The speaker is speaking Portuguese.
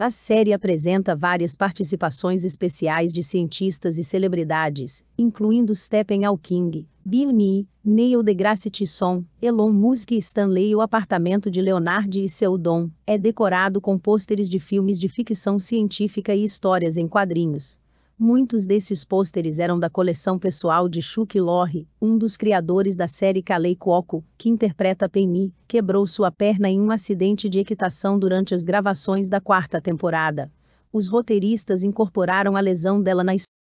A série apresenta várias participações especiais de cientistas e celebridades, incluindo Stephen Hawking, Bill Nye, Neil deGrasse Tyson, Elon Musk e Stanley. O apartamento de Leonardo e seu dom é decorado com pôsteres de filmes de ficção científica e histórias em quadrinhos, Muitos desses pôsteres eram da coleção pessoal de Chuck Lorre, um dos criadores da série Kalei Cuoco, que interpreta Penny, quebrou sua perna em um acidente de equitação durante as gravações da quarta temporada. Os roteiristas incorporaram a lesão dela na história.